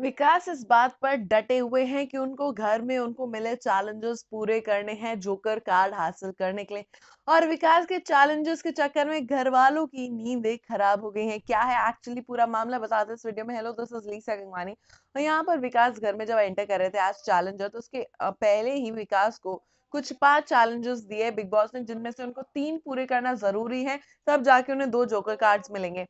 विकास इस बात पर डटे हुए हैं कि उनको घर में उनको मिले चैलेंजेस पूरे करने हैं जोकर कार्ड हासिल करने के लिए और विकास के चैलेंजेस के चक्कर में घर वालों की नींदें खराब हो गई हैं क्या है एक्चुअली पूरा मामला बताते इस वीडियो में hello this is Lisa Gangwani और यहाँ पर विकास घर में जब एंटर कर रहे थे आज चैलेंजर तो उसके पहले ही विकास को कुछ पांच चैलेंजेस दिए बिग बॉस ने जिनमें से उनको तीन पूरे करना जरूरी है तब जाके उन्हें दो जोकर कार्ड्स मिलेंगे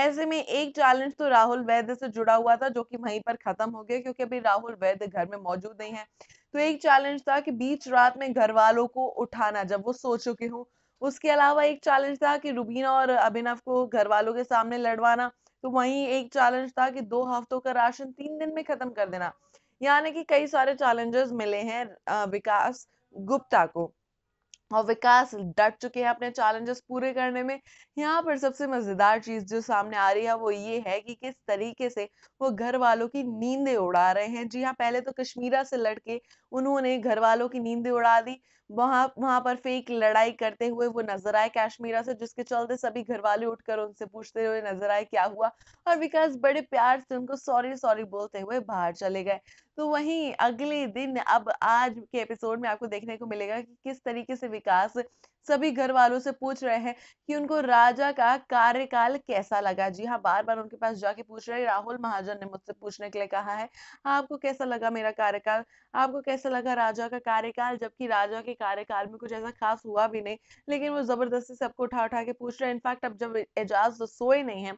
ऐसे में एक चैलेंज तो राहुल वैद्य से जुड़ा हुआ था जो कि वहीं पर खत्म हो गया क्योंकि अभी राहुल वैद्य घर में मौजूद नहीं है तो एक चैलेंज था कि बीच रात में घर वालों को उठाना जब वो सो चुके हों उसके अलावा एक चैलेंज था कि रुबीना और अभिनव को घर वालों के सामने लड़वाना तो वहीं एक चैलेंज था कि दो हफ्तों का राशन तीन दिन में खत्म कर देना यानी कि कई सारे चैलेंजेस मिले हैं विकास गुप्ता को और विकास डट चुके हैं अपने चैलेंजेस पूरे करने में यहाँ पर सबसे मज़ेदार चीज़ जो सामने आ रही है वो ये है कि किस तरीके से वो घर वालों की नींदें उड़ा रहे हैं जी हाँ पहले तो कश्मीरा से लड़के उन्होंने घर वालों की नींदें उड़ा दी वहां वहां पर फेक लड़ाई करते हुए वो नजर आए कश्मीरा से जिसके चलते सभी घर वाले उठकर उनसे पूछते हुए नजर आए क्या हुआ और विकास बड़े प्यार से उनको सॉरी सॉरी बोलते हुए बाहर चले गए तो वहीं अगले दिन अब आज के एपिसोड में आपको देखने को मिलेगा कि किस तरीके से विकास सभी घर वालों से पूछ रहे हैं कि उनको राजा का कार्यकाल कैसा लगा जी हाँ बार बार उनके पास जाके पूछ रहे राहुल महाजन ने मुझसे पूछने के लिए कहा है आपको कैसा लगा मेरा कार्यकाल आपको कैसा लगा राजा का कार्यकाल जबकि राजा के कार्यकाल में कुछ ऐसा खास हुआ भी नहीं लेकिन वो जबरदस्ती सबको उठा उठा के पूछ रहे हैं इनफैक्ट अब जब एजाज तो सोए नहीं है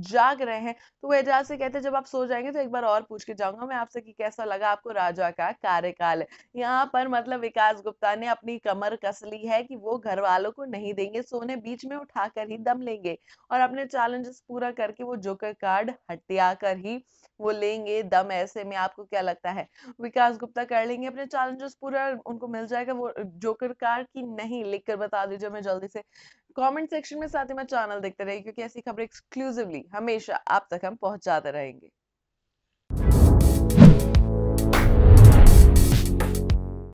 जाग रहे हैं तो वो एजाज से कहते हैं जब आप सो जाएंगे तो एक बार और पूछ के जाऊंगा मैं आपसे कि कैसा लगा आपको राजा का कार्यकाल यहाँ पर मतलब विकास गुप्ता ने अपनी कमर कस ली है कि वो घर वालों को नहीं देंगे सोने बीच में उठाकर ही दम लेंगे और अपने चैलेंजेस पूरा करके वो जोकर कार्ड हटिया कर ही वो लेंगे दम ऐसे में आपको क्या लगता है विकास गुप्ता कर लेंगे अपने चैलेंजेस पूरा उनको मिल जाएगा वो जोकर कार्ड की नहीं लिख कर बता दीजिए मैं जल्दी से कमेंट सेक्शन में साथ ही मैं चैनल देखते रहिए क्योंकि ऐसी खबरें एक्सक्लूसिवली हमेशा आप तक हम पहुंचाते रहेंगे